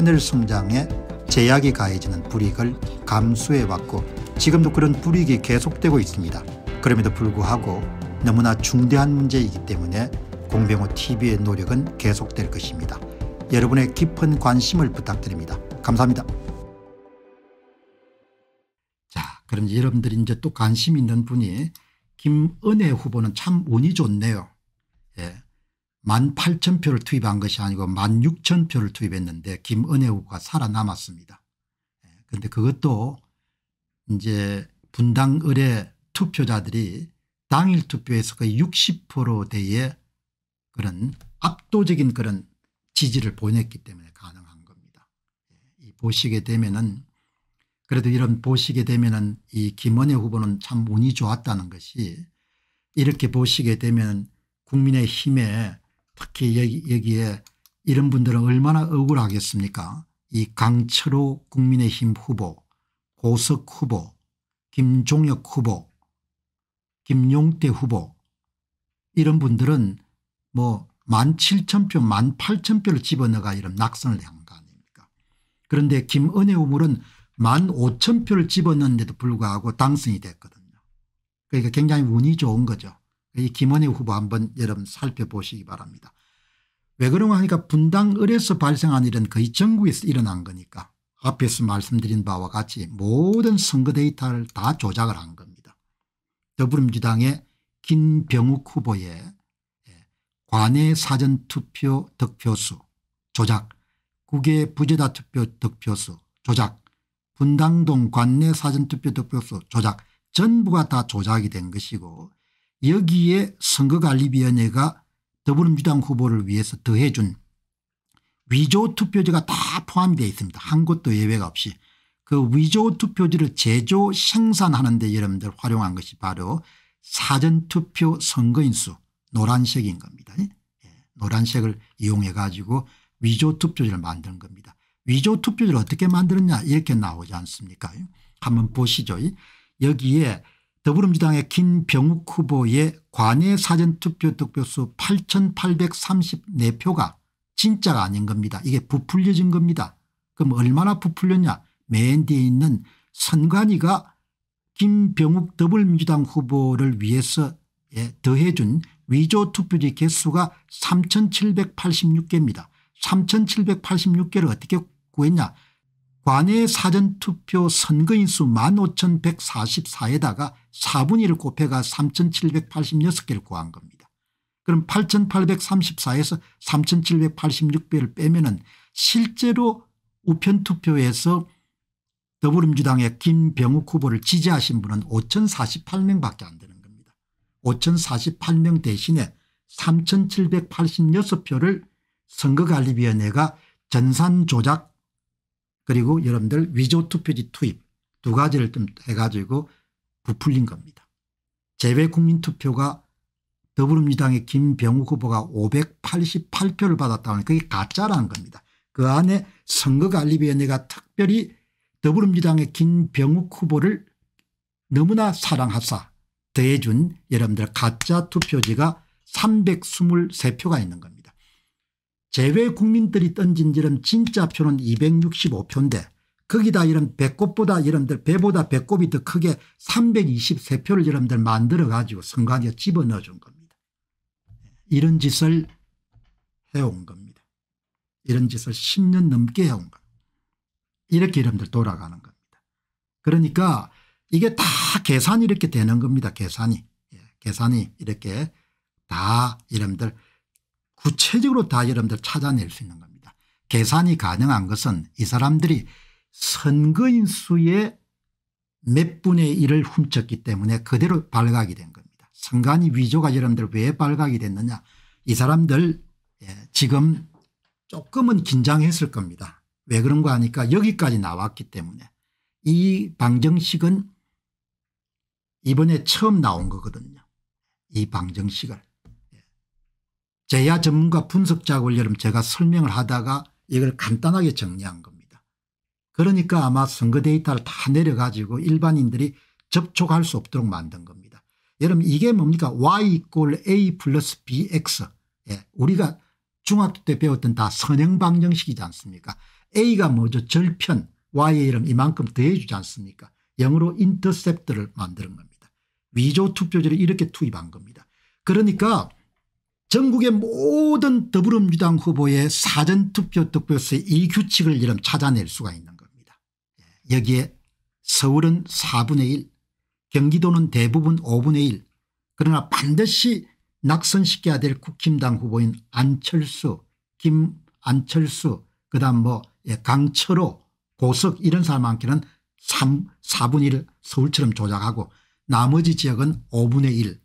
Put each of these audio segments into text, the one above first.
하늘 성장에 제약이 가해지는 불이익을 감수해왔고 지금도 그런 불이익이 계속되고 있습니다. 그럼에도 불구하고 너무나 중대한 문제이기 때문에 공병호 TV의 노력은 계속될 것입니다. 여러분의 깊은 관심을 부탁드립니다. 감사합니다. 자, 그럼 여러분들이 이제 또 관심 있는 분이 김은혜 후보는 참 운이 좋네요. 예. 만 8천 표를 투입한 것이 아니고 만 6천 표를 투입했는데 김은혜 후보가 살아남았습니다. 그런데 예, 그것도 이제 분당 의뢰 투표자들이 당일 투표에서 거의 60%대의 그런 압도적인 그런 지지를 보냈기 때문에 가능한 겁니다. 예, 보시게 되면은 그래도 이런 보시게 되면은 이 김원혜 후보는 참 운이 좋았다는 것이 이렇게 보시게 되면 국민의힘의 특히 여기, 에 이런 분들은 얼마나 억울하겠습니까 이 강철호 국민의힘 후보 고석 후보 김종혁 후보 김용태 후보 이런 분들은 뭐 17,000표 18,000표를 집어넣어가 이런 낙선을 한 거 아닙니까 그런데 김은혜 후보는 15,000표를 집어넣는데도 불구하고 당선이 됐거든요 그러니까 굉장히 운이 좋은 거죠 이 김원희 후보 한번 여러분 살펴보시기 바랍니다. 왜 그런가 하니까 분당을에서 발생한 일은 거의 전국에서 일어난 거니까 앞에서 말씀드린 바와 같이 모든 선거 데이터를 다 조작을 한 겁니다. 더불어민주당의 김병욱 후보의 예, 관내 사전투표 득표수 조작 국외 부재자 투표 득표수 조작 분당동 관내 사전투표 득표수 조작 전부가 다 조작이 된 것이고 여기에 선거관리위원회가 더불어민주당 후보를 위해서 더해준 위조 투표지가 다 포함되어 있습니다. 한 곳도 예외가 없이 그 위조 투표지를 제조 생산하는 데 여러분들 활용한 것이 바로 사전투표 선거인수 노란색인 겁니다. 예. 노란색을 이용해 가지고 위조 투표지를 만든 겁니다. 위조 투표지를 어떻게 만들었냐 이렇게 나오지 않습니까 한번 보시죠. 여기에 더불어민주당의 김병욱 후보의 관외 사전투표 득표수 8834표가 진짜가 아닌 겁니다. 이게 부풀려진 겁니다. 그럼 얼마나 부풀렸냐 맨 뒤에 있는 선관위가 김병욱 더불어민주당 후보를 위해서 예, 더해준 위조 투표지 개수가 3786개입니다. 3786개를 어떻게 구했냐 관외 사전투표 선거인수 15,144에다가 4분의 1을 곱해가 3,786개를 구한 겁니다. 그럼 8,834에서 3,786배를 빼면 은 실제로 우편투표에서 더불어민주당의 김병욱 후보를 지지하신 분은 5,048명밖에 안 되는 겁니다. 5,048명 대신에 3,786표를 선거관리위원회가 전산조작 그리고 여러분들 위조 투표지 투입 두 가지를 좀 해가지고 부풀린 겁니다. 재외 국민투표가 더불어민주당의 김병욱 후보가 588표를 받았다는 그게 가짜라는 겁니다. 그 안에 선거관리위원회가 특별히 더불어민주당의 김병욱 후보를 너무나 사랑하사 대해준 여러분들 가짜 투표지가 323표가 있는 겁니다. 제외국민들이 던진 이름 진짜 표는 265표인데 거기다 이런 배꼽보다 여러들 배보다 배꼽이 더 크게 323표를 여러들 만들어 가지고 선관위에 집어넣어 준 겁니다. 이런 짓을 해온 겁니다. 이런 짓을 10년 넘게 해온 겁니다. 이렇게 이름들 돌아가는 겁니다. 그러니까 이게 다 계산이 이렇게 되는 겁니다. 계산이. 예, 계산이 이렇게 다이름들 구체적으로 다 여러분들 찾아낼 수 있는 겁니다. 계산이 가능한 것은 이 사람들이 선거인 수의 몇 분의 일을 훔쳤기 때문에 그대로 발각이 된 겁니다. 선관위 위조가 여러분들 왜 발각이 됐느냐 이 사람들 예, 지금 조금은 긴장했을 겁니다. 왜 그런가 하니까 여기까지 나왔기 때문에 이 방정식은 이번에 처음 나온 거거든요. 이 방정식을 제야 전문가 분석 자업을 여러분 제가 설명을 하다가 이걸 간단하게 정리한 겁니다. 그러니까 아마 선거 데이터를 다 내려가지고 일반인들이 접촉할 수 없도록 만든 겁니다. 여러분 이게 뭡니까 y e q a 플러스 bx 예, 우리가 중학교 때 배웠던 다 선형방정식이지 않습니까 a가 뭐죠 절편 y의 이름 이만큼 더해주지 않습니까 영어로 인터셉트를 만드는 겁니다. 위조 투표제를 이렇게 투입한 겁니다. 그러니까 전국의 모든 더불어민주당 후보의 사전투표 득표수 의이 규칙을 이름 찾아낼 수가 있는 겁니다. 예, 여기에 서울은 4분의 1 경기도는 대부분 5분의 1 그러나 반드시 낙선시켜야 될 국힘당 후보인 안철수 김안철수 그다음 뭐 예, 강철호 고석 이런 사람한테는 3, 4분의 1 서울처럼 조작하고 나머지 지역은 5분의 1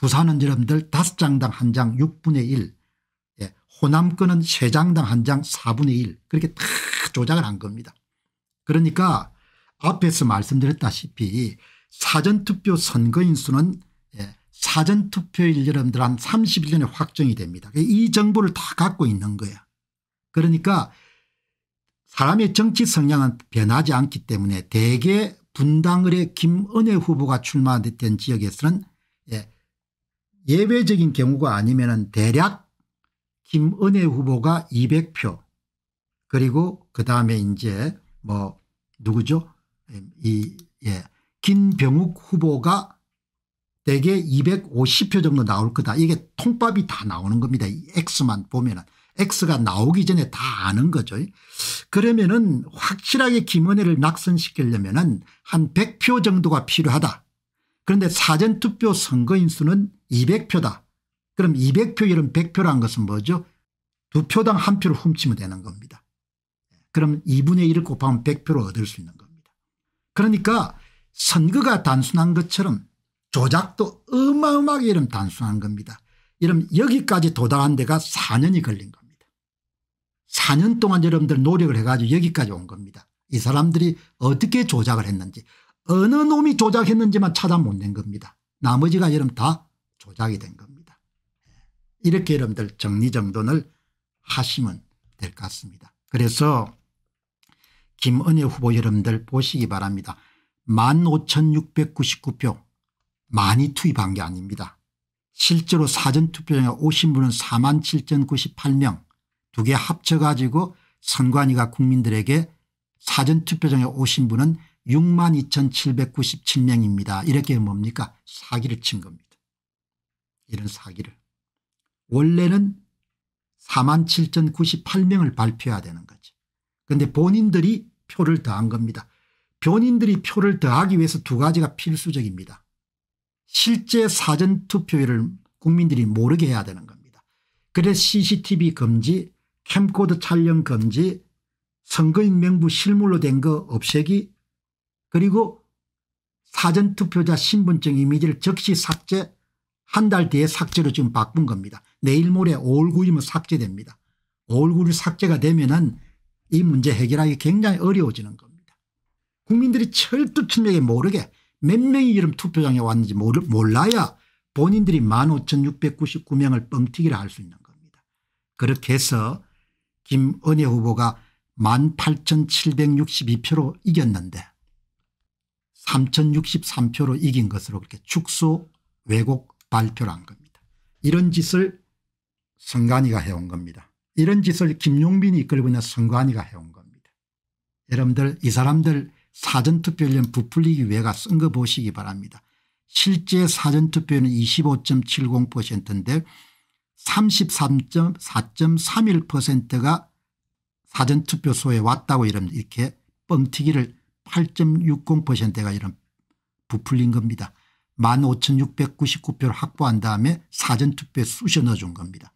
부산은 여러분들 5장당 1장 6분의 1 예, 호남권은 3장당 1장 4분의 1 그렇게 다 조작을 한 겁니다. 그러니까 앞에서 말씀드렸다시피 사전투표 선거인 수는 예, 사전투표일 여러분들 한 31년에 확정이 됩니다. 이 정보를 다 갖고 있는 거야. 그러니까 사람의 정치 성향은 변하지 않기 때문에 대개 분당을의 김은혜 후보가 출마된 지역에서는 예, 예외적인 경우가 아니면 대략 김은혜 후보가 200표 그리고 그 다음에 이제 뭐 누구죠 이 예. 김병욱 후보가 대개 250표 정도 나올 거다. 이게 통밥이 다 나오는 겁니다. 이 X만 보면은. X가 나오기 전에 다 아는 거죠. 그러면은 확실하게 김은혜를 낙선시키려면은 한 100표 정도가 필요하다. 그런데 사전투표 선거인수는 200표다. 그럼 200표 이런 100표란 것은 뭐죠? 두 표당 한 표를 훔치면 되는 겁니다. 그럼 2분의 1을 곱하면 100표를 얻을 수 있는 겁니다. 그러니까 선거가 단순한 것처럼 조작도 어마어마하게 이런 단순한 겁니다. 이런 여기까지 도달한 데가 4년이 걸린 겁니다. 4년 동안 여러분들 노력을 해가지고 여기까지 온 겁니다. 이 사람들이 어떻게 조작을 했는지 어느 놈이 조작했는지만 찾아 못 낸 겁니다. 나머지가 여러분 다 조작이 된 겁니다. 이렇게 여러분들 정리정돈을 하시면 될 것 같습니다. 그래서 김은혜 후보 여러분들 보시기 바랍니다. 15,699표 많이 투입한 게 아닙니다. 실제로 사전투표장에 오신 분은 47,098명 두 개 합쳐가지고 선관위가 국민들에게 사전투표장에 오신 분은 6 2797명입니다. 이렇게 뭡니까 사기를 친 겁니다. 이런 사기를. 원래는 4 7098명을 발표해야 되는 거지. 그런데 본인들이 표를 더한 겁니다. 본인들이 표를 더하기 위해서 두 가지가 필수적입니다. 실제 사전투표율을 국민들이 모르게 해야 되는 겁니다. 그래서 CCTV 금지, 캠코더 촬영 금지, 선거인 명부 실물로 된 거 없애기, 그리고 사전투표자 신분증 이미지를 즉시 삭제 한 달 뒤에 삭제로 지금 바꾼 겁니다. 내일 모레 5월 9일이면 삭제됩니다. 5월 9일 삭제가 되면 은이 문제 해결하기 굉장히 어려워지는 겁니다. 국민들이 철두철미하게 모르게 몇 명이 이런 투표장에 왔는지 몰라야 본인들이 15,699명을 뻥튀기를 할 수 있는 겁니다. 그렇게 해서 김은혜 후보가 18,762표로 이겼는데 3063표로 이긴 것으로 그렇게 축소 왜곡 발표를 한 겁니다. 이런 짓을 선관위가 해온 겁니다. 이런 짓을 김용민이 이끌고 있는 선관위가 해온 겁니다. 여러분들 이 사람들 사전투표일련 부풀리기 위해가 쓴 거 보시기 바랍니다. 실제 사전투표는 25.70%인데 33.4.31%가 사전투표소에 왔다고 이러면 이렇게 뻥튀기를 8.60%가 이런 부풀린 겁니다. 15,699표를 확보한 다음에 사전투표에 쑤셔 넣어준 겁니다.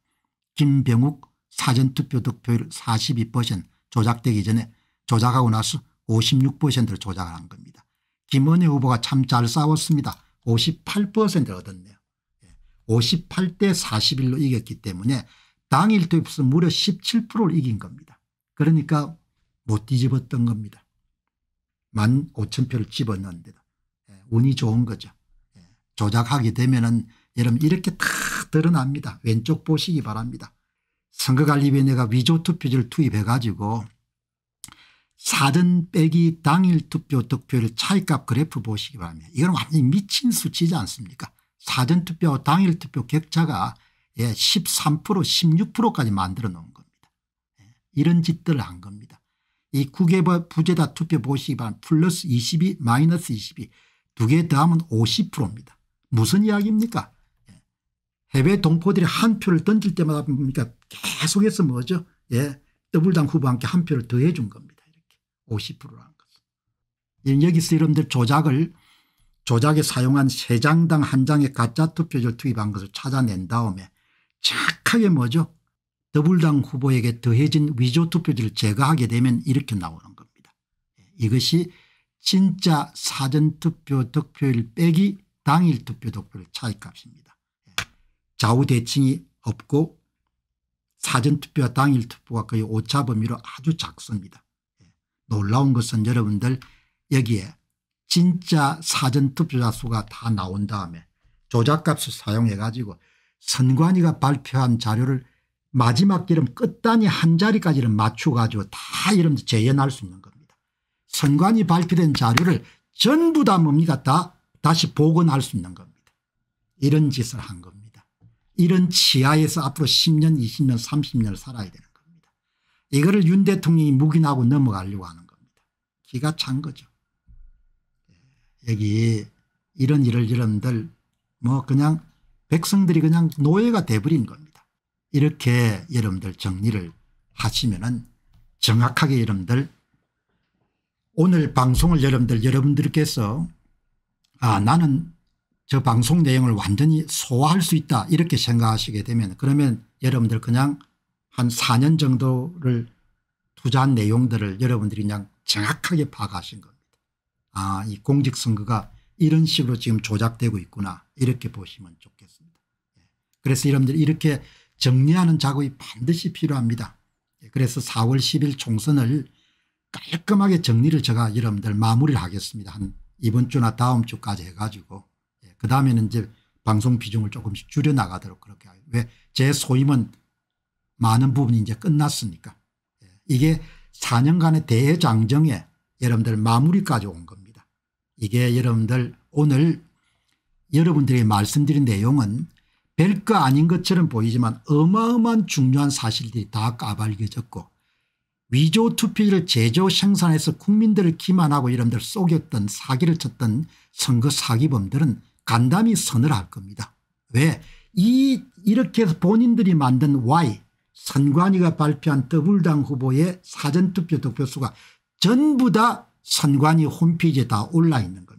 김병욱 사전투표 득표율 42% 조작되기 전에 조작하고 나서 56%를 조작한 겁니다. 김원희 후보가 참 잘 싸웠습니다. 58%를 얻었네요. 58대 예, 41로 이겼기 때문에 당일 투입수 무려 17%를 이긴 겁니다. 그러니까 못 뒤집었던 겁니다. 만 5천 표를 집어넣는데다 예, 운이 좋은 거죠. 예, 조작하게 되면은 여러분 이렇게 다 드러납니다. 왼쪽 보시기 바랍니다. 선거관리위원회가 위조투표지를 투입해가지고 사전 빼기 당일 투표 득표율 차이값 그래프 보시기 바랍니다. 이건 완전히 미친 수치지 않습니까 사전 투표와 당일 투표 격차가 13% 예, 16%까지 만들어 놓은 겁니다. 이런 짓들을 한 겁니다. 이 국외부 부재자 투표 보시기 바랍니다. 플러스 22 마이너스 22 두 개 더하면 50%입니다. 무슨 이야기입니까 예. 해외 동포들이 한 표를 던질 때마다 뭡니까 계속해서 뭐죠 예, 더블당 후보와 함께 한 표를 더해 준 겁니다. 이렇게 50%라는 것은. 예, 여기서 이런들 조작을 조작에 사용한 세장당한 장의 가짜 투표지를 투입한 것을 찾아낸 다음에 착하게 뭐죠 더불당 후보에게 더해진 위조 투표지를 제거하게 되면 이렇게 나오는 겁니다. 이것이 진짜 사전투표 득표율 빼기 당일 투표 득표율 차이값입니다. 좌우 대칭이 없고 사전투표와 당일 투표가 거의 오차 범위로 아주 작습니다. 놀라운 것은 여러분들 여기에 진짜 사전투표자 수가 다 나온 다음에 조작값을 사용해 가지고 선관위가 발표한 자료를 마지막 기름 끝단이 한 자리까지는 맞춰가지고 다 이런 재현할 수 있는 겁니다. 선관위 발표된 자료를 전부 다 뭡니까 다 다시 복원할 수 있는 겁니다. 이런 짓을 한 겁니다. 이런 치하에서 앞으로 10년 20년 30년을 살아야 되는 겁니다. 이거를 윤 대통령이 묵인하고 넘어가려고 하는 겁니다. 기가 찬 거죠. 예, 여기 이런 일을 여러들뭐 그냥 백성들이 그냥 노예가 돼버린 겁니다. 이렇게 여러분들 정리를 하시면은 정확하게 여러분들 오늘 방송을 여러분들 여러분들께서 아 나는 저 방송 내용을 완전히 소화할 수 있다 이렇게 생각하시게 되면 그러면 여러분들 그냥 한 4년 정도를 투자한 내용들을 여러분들이 그냥 정확하게 파악하신 겁니다. 아 이 공직선거가 이런 식으로 지금 조작되고 있구나 이렇게 보시면 좋겠습니다. 예. 그래서 여러분들 이렇게 정리하는 작업이 반드시 필요합니다. 예, 그래서 4월 10일 총선을 깔끔하게 정리를 제가 여러분들 마무리를 하겠습니다. 한 이번 주나 다음 주까지 해가지고 예, 그 다음에는 이제 방송 비중을 조금씩 줄여나가도록 그렇게 하고 왜제 소임은 많은 부분이 이제 끝났으니까 예, 이게 4년간의 대장정에 여러분들 마무리까지 온 겁니다. 이게 여러분들 오늘 여러분들이 말씀드린 내용은 별거 아닌 것처럼 보이지만 어마어마한 중요한 사실들이 다 까발려졌고 위조 투표를 제조 생산해서 국민들을 기만하고 이런들 속였던 사기를 쳤던 선거 사기범들은 간담이 선을 할 겁니다. 왜? 이 이렇게 해서 본인들이 만든 Y 선관위가 발표한 더블당 후보의 사전투표 득표수가 전부 다 선관위 홈페이지에 다 올라 있는 거예요.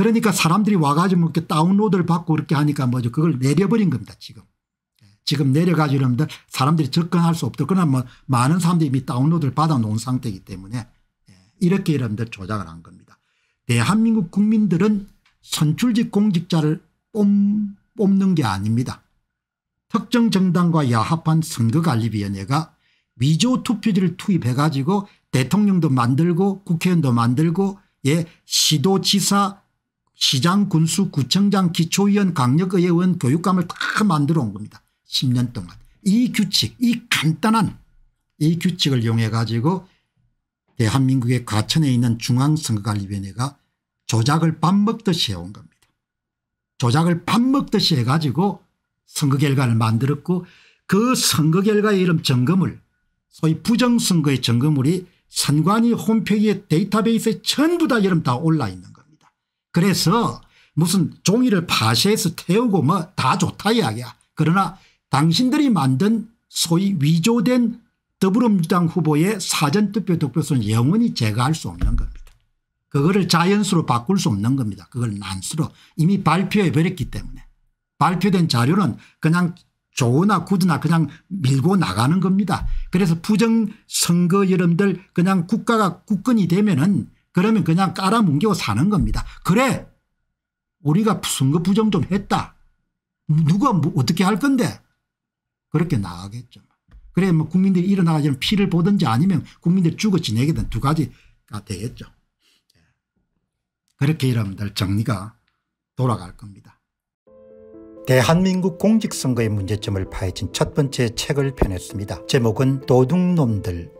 그러니까 사람들이 와가지고 이렇게 다운로드를 받고 이렇게 하니까 뭐죠. 그걸 내려버린 겁니다. 지금. 예, 지금 내려가지려면 사람들이 접근할 수 없더 그러나 뭐 많은 사람들이 이미 다운로드를 받아놓은 상태이기 때문에 예, 이렇게 여러분들 조작을 한 겁니다. 대한민국 국민들은 선출직 공직자를 뽑는 게 아닙니다. 특정 정당과 야합한 선거관리위원회가 위조 투표지를 투입해 가지고 대통령도 만들고 국회의원도 만들고 예 시도지사 시장 군수 구청장 기초위원 강력의회원 교육감을 다 만들어 온 겁니다. 10년 동안. 이 규칙 이 간단한 이 규칙을 이용해 가지고 대한민국의 과천에 있는 중앙선거관리위원회가 조작을 밥 먹듯이 해온 겁니다. 조작을 밥 먹듯이 해가지고 선거 결과를 만들었고 그 선거 결과의 이름 점검을 소위 부정선거의 점검물이 선관위 홈페이지의 데이터베이스에 전부 다 이름 다 올라 있는 거 그래서 무슨 종이를 파쇄해서 태우고 뭐 다 좋다 이야기야. 그러나 당신들이 만든 소위 위조된 더불어민주당 후보의 사전투표 득표수는 영원히 제거할 수 없는 겁니다. 그거를 자연수로 바꿀 수 없는 겁니다. 그걸 난수로 이미 발표해버렸기 때문에 발표된 자료는 그냥 좋으나 굳으나 그냥 밀고 나가는 겁니다. 그래서 부정선거 여러분들 그냥 국가가 국건이 되면은 그러면 그냥 깔아뭉개고 사는 겁니다. 그래 우리가 선거 부정 좀 했다. 누가 뭐 어떻게 할 건데 그렇게 나가겠죠. 그래 뭐 국민들이 일어나가지고 피를 보든지 아니면 국민들이 죽어 지내게든 두 가지가 되겠죠. 그렇게 여러분들 정리가 돌아갈 겁니다. 대한민국 공직선거의 문제점을 파헤친 첫 번째 책을 펴냈습니다. 제목은 도둑놈들